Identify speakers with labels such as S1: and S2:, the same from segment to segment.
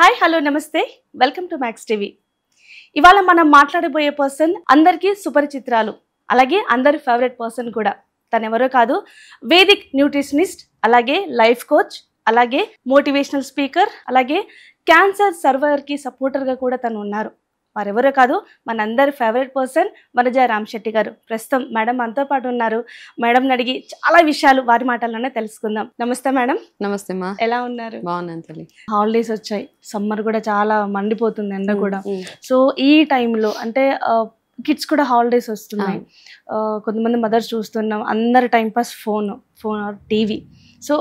S1: Hi hello నమస్తే welcome to Max TV ఇవాళ మనం మాట్లాడబోయే పర్సన్ అందరికీ సుపరిచిత్రాలు అలాగే అందరి ఫేవరెట్ పర్సన్ కూడా తనెవరో కాదు వేదిక్ న్యూట్రిషనిస్ట్ అలాగే లైఫ్ కోచ్ అలాగే మోటివేషనల్ స్పీకర్ అలాగే క్యాన్సర్ సర్వర్కి సపోర్టర్గా కూడా తను ఉన్నారు మరెవరో కాదు మనందరి ఫేవరెట్ పర్సన్ వనజ రామ్శెట్టి గారు ప్రస్తుతం మేడం మనతో పాటు ఉన్నారు మేడం అడిగి చాలా విషయాలు వారి మాటల్లోనే తెలుసుకుందాం నమస్తే మేడం నమస్తే మా ఎలా ఉన్నారు బాగున్నాను హాలిడేస్ వచ్చాయి సమ్మర్ కూడా చాలా మండిపోతుంది ఎండ కూడా సో ఈ టైంలో అంటే కిడ్స్ కూడా హాలిడేస్ వస్తున్నాయి కొంతమంది మదర్స్ చూస్తున్నాం అందరి time pass phone phone or TV so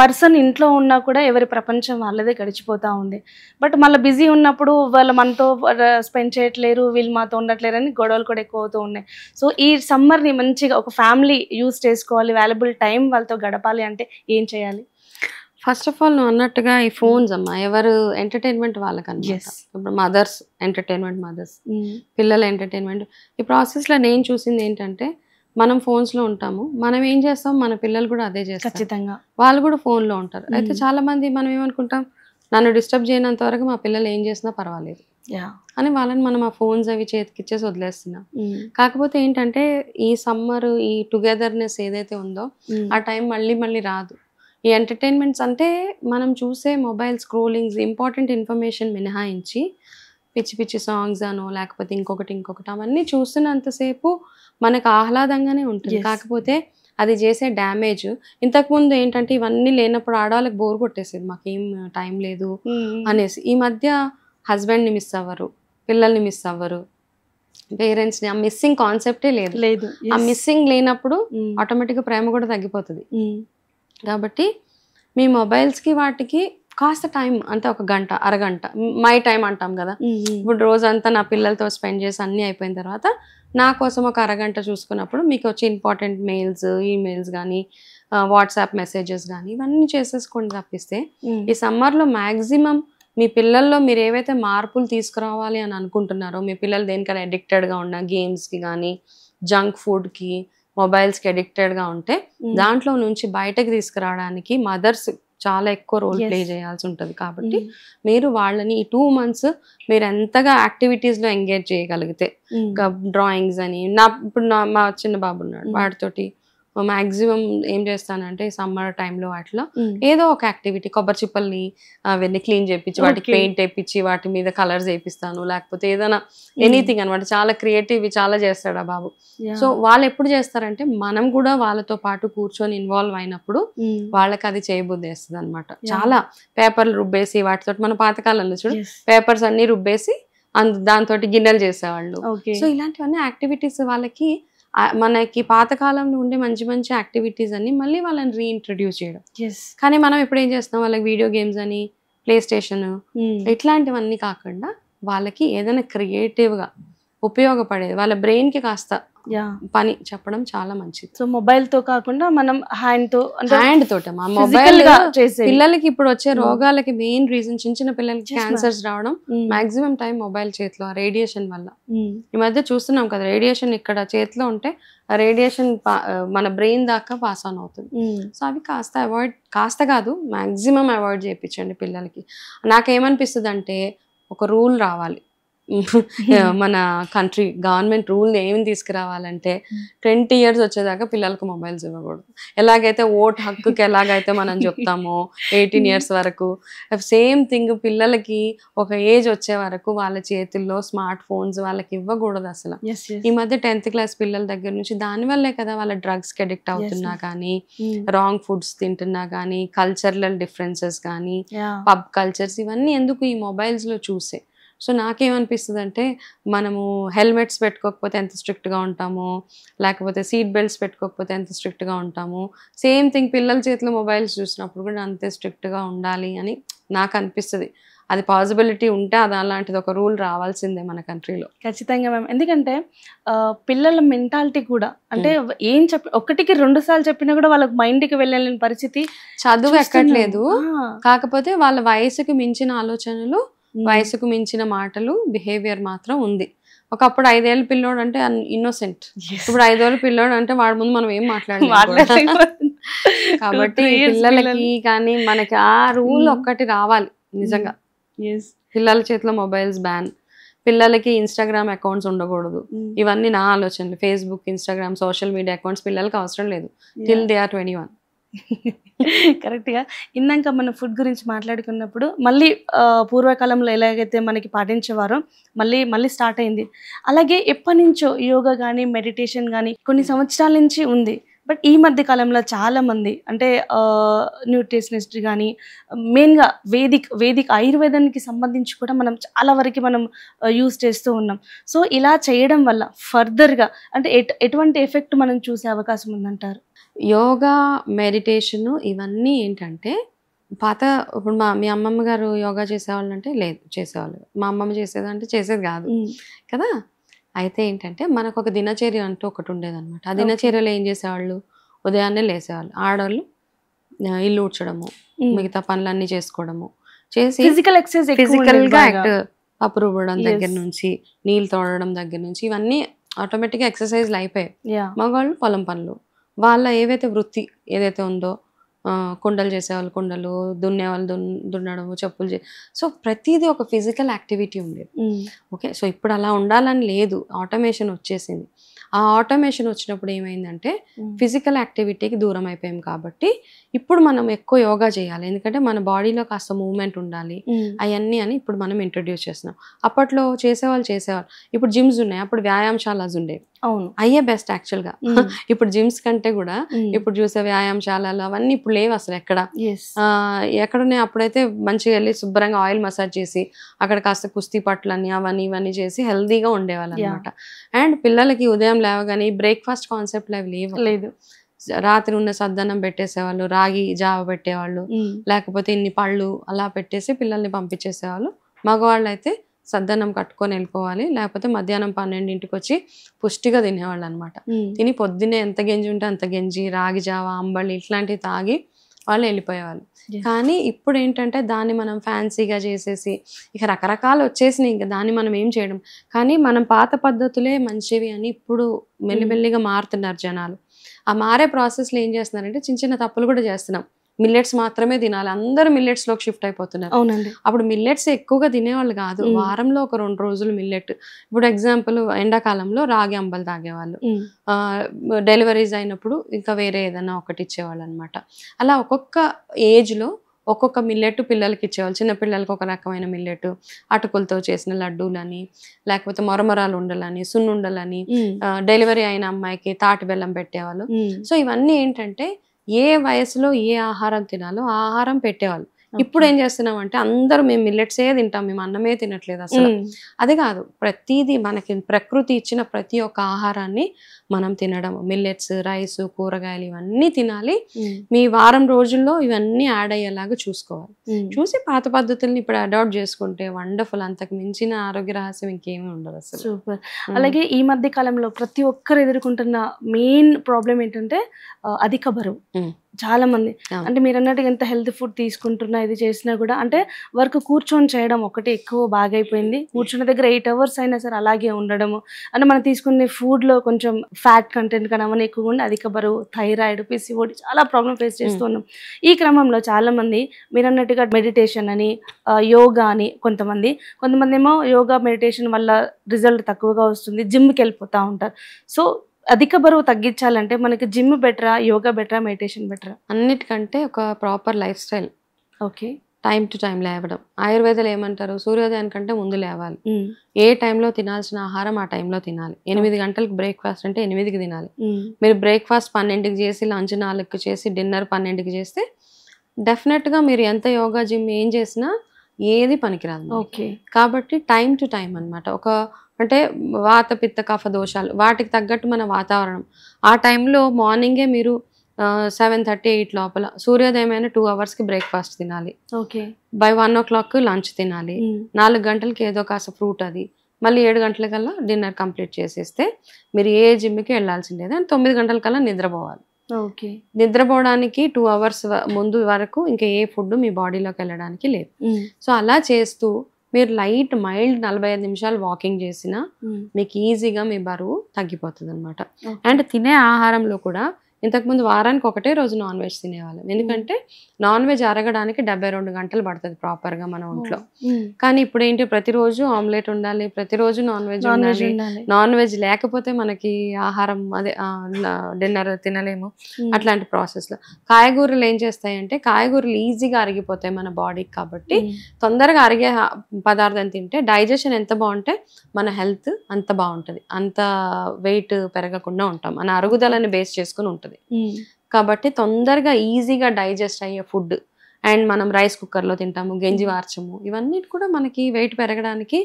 S1: person ఇంట్లో ఉన్నా కూడా ఎవరి ప్రపంచం వాళ్ళదే గడిచిపోతూ ఉంది బట్ మళ్ళీ బిజీ ఉన్నప్పుడు వాళ్ళు మనతో స్పెండ్ చేయట్లేరు వీళ్ళు మాతో ఉండట్లేరు అని గొడవలు కూడా ఎక్కువ అవుతూ ఉన్నాయి సో ఈ సమ్మర్ని మంచిగా ఒక ఫ్యామిలీ యూస్ చేసుకోవాలి వాల్యుబుల్ టైం వాళ్ళతో గడపాలి అంటే ఏం చేయాలి
S2: ఫస్ట్ ఆఫ్ ఆల్ నువ్వు అన్నట్టుగా ఈ ఫోన్స్ అమ్మా ఎవరు ఎంటర్టైన్మెంట్ వాళ్ళకి అనమాట ఇప్పుడు మదర్స్ ఎంటర్టైన్మెంట్ మదర్స్ mm. పిల్లల ఎంటర్టైన్మెంట్ ఈ ప్రాసెస్లో నేను చూసింది ఏంటంటే మనం ఫోన్స్ లో ఉంటాము మనం ఏం చేస్తాం మన పిల్లలు కూడా అదే చేస్తారు ఖచ్చితంగా వాళ్ళు కూడా ఫోన్ లో ఉంటారు అయితే చాలా మంది మనం ఏమనుకుంటాం నన్ను డిస్టర్బ్ చేయనంత వరకు మా పిల్లలు ఏం చేసినా పర్వాలేదు అని వాళ్ళని మనం ఆ ఫోన్స్ అవి చేతికిచ్చేసి వదిలేస్తున్నాం కాకపోతే ఏంటంటే ఈ సమ్మర్ ఈ టుగెదర్నెస్ ఏదైతే ఉందో ఆ టైం మళ్ళీ మళ్ళీ రాదు ఈ ఎంటర్టైన్మెంట్స్ అంటే మనం చూసే మొబైల్ స్క్రోలింగ్స్ ఇంపార్టెంట్ ఇన్ఫర్మేషన్ మినహాయించి పిచ్చి పిచ్చి సాంగ్స్ అను లేకపోతే ఇంకొకటి ఇంకొకటి అవన్నీ చూస్తున్నంతసేపు మనకు ఆహ్లాదంగానే ఉంటుంది కాకపోతే అది చేసే డ్యామేజ్ ఇంతకుముందు ఏంటంటే ఇవన్నీ లేనప్పుడు ఆడవాళ్ళకి బోర్ కొట్టేసేది మాకేం టైం లేదు అనేసి ఈ మధ్య హస్బెండ్ని మిస్ అవ్వరు పిల్లల్ని మిస్ అవ్వరు పేరెంట్స్ని ఆ మిస్సింగ్ కాన్సెప్టే లేదు లేదు ఆ మిస్సింగ్ లేనప్పుడు ఆటోమేటిక్గా ప్రేమ కూడా తగ్గిపోతుంది కాబట్టి మీ మొబైల్స్కి వాటికి కాస్త టైం అంటే ఒక గంట అరగంట మై టైం అంటాం కదా ఇప్పుడు రోజంతా నా పిల్లలతో స్పెండ్ చేసి అన్నీ అయిపోయిన తర్వాత నా కోసం ఒక అరగంట చూసుకున్నప్పుడు మీకు వచ్చి ఇంపార్టెంట్ మెయిల్స్ ఈమెయిల్స్ కానీ వాట్సాప్ మెసేజెస్ కానీ ఇవన్నీ చేసేసుకోండి తప్పిస్తే ఈ సమ్మర్లో మ్యాక్సిమం మీ పిల్లల్లో మీరు ఏవైతే మార్పులు తీసుకురావాలి అని అనుకుంటున్నారో మీ పిల్లలు దేనికైనా అడిక్టెడ్గా ఉన్న గేమ్స్కి కానీ జంక్ ఫుడ్కి మొబైల్స్కి అడిక్టెడ్గా ఉంటే దాంట్లో నుంచి బయటకు తీసుకురావడానికి మదర్స్ చాలా ఎక్కువ రోల్ ప్లే చేయాల్సి ఉంటుంది కాబట్టి mm. మీరు వాళ్ళని ఈ టూ మంత్స్ మీరు ఎంతగా యాక్టివిటీస్ లో ఎంగేజ్ చేయగలిగితే డ్రాయింగ్స్ mm. అని నా ఇప్పుడు నా మా చిన్న బాబు ఉన్నాడు mm. వాడితోటి మాక్సిమం ఏం చేస్తానంటే సమ్మర్ టైంలో అట్లా ఏదో ఒక యాక్టివిటీ కొబ్బరి చిప్పల్ని అవన్నీ క్లీన్ చేయించి వాటికి పెయింట్ వేయించి వాటి మీద కలర్స్ వేపిస్తాను లేకపోతే ఏదైనా ఎనీథింగ్ అనమాట చాలా క్రియేటివ్ చాలా చేస్తాడా బాబు సో వాళ్ళు ఎప్పుడు చేస్తారంటే మనం కూడా వాళ్ళతో పాటు కూర్చొని ఇన్వాల్వ్ అయినప్పుడు వాళ్ళకి అది చేయబుద్ధి వేస్తుంది అనమాట చాలా పేపర్లు రుబ్బేసి వాటితో మన పాతకాలంలో చూడు పేపర్స్ అన్ని రుబ్బేసి అందు దాంతో గిన్నెలు చేసేవాళ్ళు సో ఇలాంటివన్నీ యాక్టివిటీస్ వాళ్ళకి మనకి పాతకాలంలో ఉండే మంచి మంచి యాక్టివిటీస్ అన్ని మళ్ళీ వాళ్ళని రీఇంట్రడ్యూస్ చేయడం కానీ మనం ఇప్పుడు ఏం చేస్తాం వాళ్ళకి వీడియో గేమ్స్ అని ప్లే స్టేషన్ hmm. ఇట్లాంటివన్నీ కాకుండా వాళ్ళకి ఏదైనా క్రియేటివ్గా ఉపయోగపడేది వాళ్ళ బ్రెయిన్కి కాస్త పని చెప్పడం చాలా మంచిది సో మొబైల్ తో కాకుండా మనం హ్యాండ్ తో హ్యాండ్ తోట మొబైల్ గా చేసే పిల్లలకి ఇప్పుడు వచ్చే hmm. రోగాలకి మెయిన్ రీజన్ చిన్న చిన్న పిల్లలకి క్యాన్సర్స్ రావడం మాక్సిమం టైం మొబైల్ చేతిలో రేడియేషన్ వల్ల hmm. ఈ మధ్య చూస్తున్నాం కదా రేడియేషన్ ఇక్కడ చేతిలో ఉంటే రేడియేషన్ మన బ్రెయిన్ దాకా పాస్ ఆన్ అవుతుంది సో hmm. అవి కాస్త అవాయిడ్ కాస్త కాదు మాక్సిమం అవాయిడ్ చేయించండి పిల్లలకి నాకేమనిపిస్తుంది అంటే ఒక రూల్ రావాలి మన కంట్రీ గవర్నమెంట్ రూల్ ఏం తీసుకురావాలంటే ట్వంటీ ఇయర్స్ వచ్చేదాకా పిల్లలకు మొబైల్స్ ఇవ్వకూడదు ఎలాగైతే ఓట్ హక్కుకి ఎలాగైతే మనం చెప్తామో ఎయిటీన్ ఇయర్స్ వరకు సేమ్ థింగ్ పిల్లలకి ఒక ఏజ్ వచ్చే వరకు వాళ్ళ చేతుల్లో స్మార్ట్ ఫోన్స్ వాళ్ళకి ఇవ్వకూడదు అసలు ఈ మధ్య టెన్త్ క్లాస్ పిల్లల దగ్గర నుంచి దానివల్లే కదా వాళ్ళ డ్రగ్స్కి అడిక్ట్ అవుతున్నా కానీ hmm. రాంగ్ ఫుడ్స్ తింటున్నా కానీ కల్చరల్ డిఫరెన్సెస్ కానీ పబ్ కల్చర్స్ ఇవన్నీ ఎందుకు ఈ మొబైల్స్లో చూసే సో నాకేమనిపిస్తుంది అంటే మనము హెల్మెట్స్ పెట్టుకోకపోతే ఎంత స్ట్రిక్ట్గా ఉంటాము లేకపోతే సీట్ బెల్ట్స్ పెట్టుకోకపోతే ఎంత స్ట్రిక్ట్గా ఉంటాము సేమ్ థింగ్ పిల్లల చేతిలో మొబైల్స్ చూసినప్పుడు కూడా అంతే స్ట్రిక్ట్గా ఉండాలి అని నాకు అనిపిస్తుంది అది
S1: పాసిబిలిటీ ఉంటే అది అలాంటిది ఒక రూల్ రావాల్సిందే మన కంట్రీలో ఖచ్చితంగా మ్యామ్ ఎందుకంటే పిల్లల మెంటాలిటీ కూడా అంటే ఏం చెప్పి ఒకటికి రెండు సార్లు చెప్పినా కూడా వాళ్ళకి మైండ్కి వెళ్ళలేని పరిస్థితి చదువు ఎక్కట్లేదు కాకపోతే వాళ్ళ వయసుకి మించిన ఆలోచనలు
S2: వయసుకు మించిన మాటలు బిహేవియర్ మాత్రం ఉంది ఒకప్పుడు ఐదేళ్ళ పిల్లోడు అంటే ఇన్నోసెంట్ ఇప్పుడు ఐదేళ్ళ పిల్లోడు అంటే వాడి ముందు మనం ఏం మాట్లాడలేదు కాబట్టి పిల్లలకి కానీ మనకి ఆ రూల్ ఒక్కటి రావాలి నిజంగా పిల్లల చేతిలో మొబైల్స్ బ్యాన్ పిల్లలకి ఇన్స్టాగ్రామ్ అకౌంట్స్ ఉండకూడదు ఇవన్నీ నా ఆలోచనలు Facebook Instagram social media accounts పిల్లలకి అవసరం లేదు till they are twenty one
S1: కరెక్ట్గా ఇందాక మనం ఫుడ్ గురించి మాట్లాడుకున్నప్పుడు మళ్ళీ పూర్వకాలంలో ఎలాగైతే మనకి పాటించేవారో మళ్ళీ మళ్ళీ స్టార్ట్ అయింది అలాగే ఎప్పటి నుంచో యోగా కానీ మెడిటేషన్ కానీ కొన్ని సంవత్సరాల నుంచి ఉంది బట్ ఈ మధ్య కాలంలో చాలామంది అంటే న్యూట్రిషనిస్ట్ కానీ మెయిన్గా వేదిక్ వేదిక్ ఆయుర్వేదానికి సంబంధించి కూడా మనం చాలా వరకు మనం యూజ్ చేస్తూ ఉన్నాం సో ఇలా చేయడం వల్ల ఫర్దర్గా అంటే ఎటువంటి ఎఫెక్ట్ మనం చూసే అవకాశం ఉందంటారు
S2: యోగా మెడిటేషను ఇవన్నీ ఏంటంటే పాత ఇప్పుడు మా మీ అమ్మమ్మ గారు యోగా చేసేవాళ్ళు అంటే లేదు చేసేవాళ్ళు మా అమ్మమ్మ చేసేది అంటే చేసేది కాదు కదా అయితే ఏంటంటే మనకు ఒక దినచర్య అంటూ ఒకటి ఉండేదన్నమాట ఆ దినచర్యలో ఏం చేసేవాళ్ళు ఉదయాన్నే లేసేవాళ్ళు ఆడవాళ్ళు ఇల్లు ఊడ్చడము మిగతా పనులన్నీ చేసుకోవడము చేసి ఫిజికల్ ఎక్సర్సైజ్ ఫిజికల్గా యాక్ట్ దగ్గర నుంచి నీళ్ళు తోడడం దగ్గర నుంచి ఇవన్నీ ఆటోమేటిక్గా ఎక్సర్సైజ్లు అయిపోయాయి మగవాళ్ళు పొలం పనులు వాళ్ళ ఏవైతే వృత్తి ఏదైతే ఉందో కుండలు చేసేవాళ్ళు కుండలు దున్నేవాళ్ళు దున్ దున్నడం చెప్పులు చే సో ప్రతిదీ ఒక ఫిజికల్ యాక్టివిటీ ఉండేది ఓకే సో ఇప్పుడు అలా ఉండాలని లేదు ఆటోమేషన్ వచ్చేసింది ఆ ఆటోమేషన్ వచ్చినప్పుడు ఏమైందంటే ఫిజికల్ యాక్టివిటీకి దూరం అయిపోయాం కాబట్టి ఇప్పుడు మనం ఎక్కువ యోగా చేయాలి ఎందుకంటే మన బాడీలో కాస్త మూవ్మెంట్ ఉండాలి అవన్నీ అని ఇప్పుడు మనం ఇంట్రడ్యూస్ చేస్తున్నాం అప్పట్లో చేసేవాళ్ళు చేసేవాళ్ళు ఇప్పుడు జిమ్స్ ఉన్నాయి అప్పుడు వ్యాయామశాలాస్ ఉండేవి అవును అయ్యే బెస్ట్ యాక్చువల్ గా ఇప్పుడు జిమ్స్ కంటే కూడా ఇప్పుడు చూసే వ్యాయామశాలలు అవన్నీ ఇప్పుడు లేవు అసలు ఎక్కడ ఎక్కడున్నాయి అప్పుడైతే మంచిగా వెళ్ళి శుభ్రంగా ఆయిల్ మసాజ్ చేసి అక్కడ కాస్త కుస్తీ అని అవన్నీ ఇవన్నీ చేసి హెల్దీగా ఉండేవాళ్ళు అనమాట అండ్ పిల్లలకి ఉదయం లేవగానే బ్రేక్ఫాస్ట్ కాన్సెప్ట్ అవి లేవు లేదు రాత్రి ఉన్న సద్దనం పెట్టేసేవాళ్ళు రాగి జావ పెట్టేవాళ్ళు లేకపోతే ఇన్ని పళ్ళు అలా పెట్టేసి పిల్లల్ని పంపించేసేవాళ్ళు మగవాళ్ళు అయితే సద్దన్నం కట్టుకొని వెళ్ళిపోవాలి లేకపోతే మధ్యాహ్నం పన్నెండింటికి వచ్చి పుష్టిగా తినేవాళ్ళు అనమాట తిని పొద్దున్నే ఎంత గెంజి ఉంటే అంత గెంజి రాగి జావ అంబలి ఇట్లాంటివి తాగి వాళ్ళు వెళ్ళిపోయేవాళ్ళు కానీ ఇప్పుడు ఏంటంటే దాన్ని మనం ఫ్యాన్సీగా చేసేసి ఇక రకరకాలు వచ్చేసినాయి ఇంకా దాన్ని మనం ఏం చేయడం కానీ మనం పాత పద్ధతులే మంచివి అని ఇప్పుడు మెల్లిమెల్లిగా మారుతున్నారు జనాలు ఆ మారే ప్రాసెస్లో ఏం చేస్తున్నారంటే చిన్న చిన్న తప్పులు కూడా చేస్తున్నాం మిల్లెట్స్ మాత్రమే తినాలి అందరు మిల్లెట్స్ లోకి షిఫ్ట్ అయిపోతున్నారు అవునండి అప్పుడు మిల్లెట్స్ ఎక్కువగా తినేవాళ్ళు కాదు వారంలో ఒక రెండు రోజులు మిల్లెట్ ఇప్పుడు ఎగ్జాంపుల్ ఎండాకాలంలో రాగి అంబలు తాగేవాళ్ళు డెలివరీస్ అయినప్పుడు ఇంకా వేరే ఏదైనా ఒకటి ఇచ్చేవాళ్ళు అనమాట అలా ఒక్కొక్క ఏజ్లో ఒక్కొక్క మిల్లెట్ పిల్లలకి ఇచ్చేవాళ్ళు చిన్న పిల్లలకి ఒక రకమైన మిల్లెట్ అటుకులతో చేసిన లడ్డూలని లేకపోతే మొరమరాలు ఉండలని సున్నుండలని డెలివరీ అయిన అమ్మాయికి తాటి బెల్లం పెట్టేవాళ్ళు సో ఇవన్నీ ఏంటంటే ఏ వయసులో ఏ ఆహారం తినాలో ఆ ఆహారం పెట్టేవాళ్ళు ఇప్పుడు ఏం చేస్తున్నాం అంటే అందరూ మేము మిల్లెట్సే తింటాం మేము అన్నమే తినట్లేదు అసలు అది కాదు ప్రతిదీ మనకి ప్రకృతి ఇచ్చిన ప్రతి ఒక్క ఆహారాన్ని మనం తినడం మిల్లెట్స్ రైస్ కూరగాయలు ఇవన్నీ తినాలి మీ వారం రోజుల్లో ఇవన్నీ యాడ్ అయ్యేలాగా చూసుకోవాలి చూసి పాత పద్ధతుల్ని ఇప్పుడు అడాప్ట్ చేసుకుంటే
S1: వండర్ఫుల్ అంతకు మించిన ఆరోగ్య రహస్యం ఇంకేమీ ఉండదు అసలు సూపర్ అలాగే ఈ మధ్య కాలంలో ప్రతి ఒక్కరు ఎదుర్కొంటున్న మెయిన్ ప్రాబ్లం ఏంటంటే అధిక బరువు చాలా మంది అంటే మీరు అన్నట్టు ఎంత హెల్త్ ఫుడ్ తీసుకుంటున్నా ఇది చేసినా కూడా అంటే వర్క్ కూర్చొని చేయడం ఒకటి ఎక్కువ బాగైపోయింది కూర్చున్న దగ్గర ఎయిట్ అవర్స్ అయినా సరే అలాగే ఉండడము అంటే మనం తీసుకునే ఫుడ్లో కొంచెం ఫ్యాట్ కంటెంట్ అవన్నీ ఎక్కువగా ఉండి అధిక బరువు థైరాయిడ్ పిసిఓడి చాలా ప్రాబ్లం ఫేస్ చేస్తున్నాం ఈ క్రమంలో చాలామంది మీరు అన్నట్టుగా మెడిటేషన్ అని యోగా అని కొంతమంది కొంతమంది ఏమో యోగా మెడిటేషన్ వల్ల రిజల్ట్ తక్కువగా వస్తుంది జిమ్కి వెళ్ళిపోతూ ఉంటారు సో అధిక బరువు తగ్గించాలంటే మనకి జిమ్ బెటరా యోగా బెటరా మెడిటేషన్ బెటరా
S2: అన్నిటికంటే ఒక proper life style okay time to time లేవడం ఆయుర్వేదాలు ఏమంటారు సూర్యోదయం కంటే ముందు లేవాలి ఏ టైంలో తినాల్సిన ఆహారం ఆ టైంలో తినాలి ఎనిమిది గంటలకు బ్రేక్ఫాస్ట్ అంటే ఎనిమిదికి తినాలి మీరు బ్రేక్ఫాస్ట్ పన్నెండుకి చేసి లంచ్ నాలుగుకి చేసి డిన్నర్ పన్నెండుకి చేస్తే డెఫినెట్గా మీరు ఎంత యోగా జిమ్ ఏం చేసినా ఏది పనికిరాదు ఓకే కాబట్టి టైం టు టైం అనమాట ఒక అంటే వాత పిత్త కఫ దోషాలు వాటికి తగ్గట్టు మన వాతావరణం ఆ టైంలో మార్నింగే మీరు సెవెన్ థర్టీ ఎయిట్ లోపల సూర్యోదయమైన టూ అవర్స్కి బ్రేక్ఫాస్ట్ తినాలి okay by one o'clock lunch తినాలి నాలుగు గంటలకి ఏదో కాస్త ఫ్రూట్ అది మళ్ళీ ఏడు గంటలకల్లా డిన్నర్ కంప్లీట్ చేసేస్తే మీరు ఏ జిమ్కి వెళ్ళాల్సిండేది అండ్ తొమ్మిది గంటలకల్లా నిద్రపోవాలి ఓకే నిద్రపోవడానికి టూ అవర్స్ ముందు వరకు ఇంకా ఏ ఫుడ్ మీ బాడీలోకి వెళ్ళడానికి లేదు సో అలా చేస్తూ మీరు లైట్ మైల్డ్ నలభై ఐదు నిమిషాలు వాకింగ్ చేసినా మీకు ఈజీగా మీ బరువు తగ్గిపోతుంది అనమాట అండ్ తినే ఆహారంలో కూడా ఇంతకుముందు వారానికి ఒకటే రోజు నాన్ వెజ్ తినేవాళ్ళం ఎందుకంటే నాన్ వెజ్ అరగడానికి డెబ్బై రెండు గంటలు పడుతుంది ప్రాపర్గా మన ఒంట్లో కానీ ఇప్పుడు ఏంటి ప్రతిరోజు ఆమ్లెట్ ఉండాలి ప్రతిరోజు నాన్ వెజ్ ఉండాలి నాన్ వెజ్ లేకపోతే మనకి ఆహారం అదే డిన్నర్ తినలేము అట్లాంటి ప్రాసెస్లో కాయగూరలు ఏం చేస్తాయంటే కాయగూరలు ఈజీగా అరిగిపోతాయి మన బాడీకి కాబట్టి తొందరగా అరిగే పదార్థం తింటే డైజెషన్ ఎంత బాగుంటే మన హెల్త్ అంత బాగుంటుంది అంత వెయిట్ పెరగకుండా ఉంటాం మన అరుగుదలని బేస్ చేసుకుని ఉంటుంది ఉంటుంది కాబట్టి తొందరగా ఈజీగా డైజెస్ట్ అయ్యే ఫుడ్ అండ్ మనం రైస్ కుక్కర్లో తింటాము గెంజి వార్చము ఇవన్నీ కూడా మనకి వెయిట్ పెరగడానికి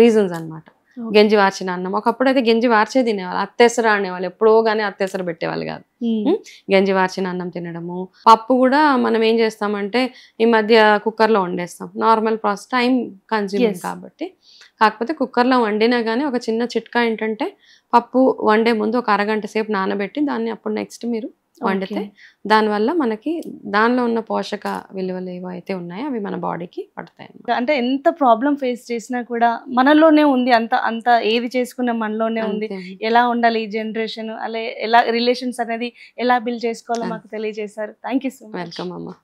S2: రీజన్స్ అనమాట గెంజి వార్చిన అన్నం ఒకప్పుడు అయితే గెంజి వార్చే తినేవాళ్ళు అత్తెసర అనేవాళ్ళు ఎప్పుడో కానీ అత్తేసర పెట్టేవాళ్ళు కాదు గెంజి వార్చిన అన్నం తినడము పప్పు కూడా మనం ఏం చేస్తామంటే ఈ మధ్య కుక్కర్లో వండేస్తాం నార్మల్ ప్రాసెస్ టైం కన్స్యూమ్ కాబట్టి కాకపోతే కుక్కర్లో వండినా కానీ ఒక చిన్న చిట్కా ఏంటంటే పప్పు వండే ముందు ఒక అరగంట సేపు నానబెట్టి దాన్ని అప్పుడు నెక్స్ట్ మీరు వండితే దానివల్ల మనకి దానిలో ఉన్న పోషక విలువలు ఏవైతే ఉన్నాయో అవి మన బాడీకి పడతాయి
S1: అంటే ఎంత ప్రాబ్లం ఫేస్ చేసినా కూడా మనలోనే ఉంది అంత అంత ఏది చేసుకున్న మనలోనే ఉంది ఎలా ఉండాలి ఈ జనరేషన్ అలా ఎలా రిలేషన్స్ అనేది ఎలా బిల్డ్ చేసుకోవాలో మాకు తెలియజేశారు thank you so much welcome అమ్మా